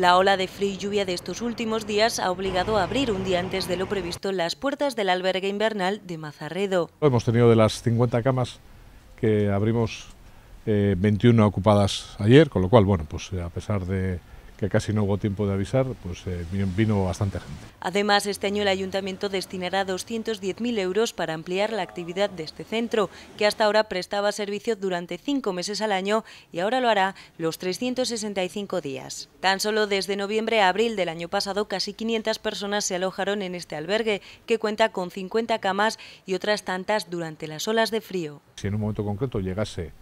La ola de frío y lluvia de estos últimos días ha obligado a abrir un día antes de lo previsto las puertas del albergue invernal de Mazarredo. Hemos tenido de las 50 camas que abrimos 21 eh, ocupadas ayer, con lo cual, bueno, pues a pesar de que casi no hubo tiempo de avisar, pues eh, vino bastante gente. Además, este año el ayuntamiento destinará 210.000 euros para ampliar la actividad de este centro, que hasta ahora prestaba servicio durante cinco meses al año y ahora lo hará los 365 días. Tan solo desde noviembre a abril del año pasado, casi 500 personas se alojaron en este albergue, que cuenta con 50 camas y otras tantas durante las olas de frío. Si en un momento concreto llegase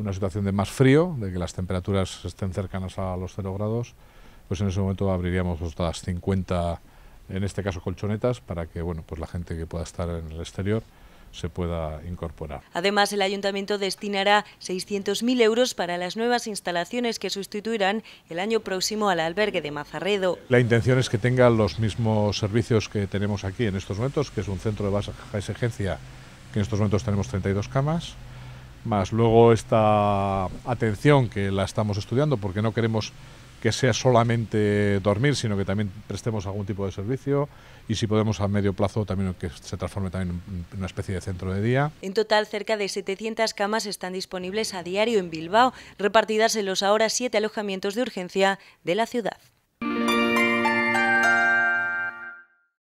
una situación de más frío, de que las temperaturas estén cercanas a los 0 grados, pues en ese momento abriríamos otras 50, en este caso colchonetas, para que bueno, pues la gente que pueda estar en el exterior se pueda incorporar. Además, el ayuntamiento destinará 600.000 euros para las nuevas instalaciones que sustituirán el año próximo al albergue de Mazarredo. La intención es que tenga los mismos servicios que tenemos aquí en estos momentos, que es un centro de baja exigencia, que en estos momentos tenemos 32 camas, más luego esta atención que la estamos estudiando porque no queremos que sea solamente dormir, sino que también prestemos algún tipo de servicio y si podemos a medio plazo también que se transforme también en una especie de centro de día. En total, cerca de 700 camas están disponibles a diario en Bilbao, repartidas en los ahora siete alojamientos de urgencia de la ciudad.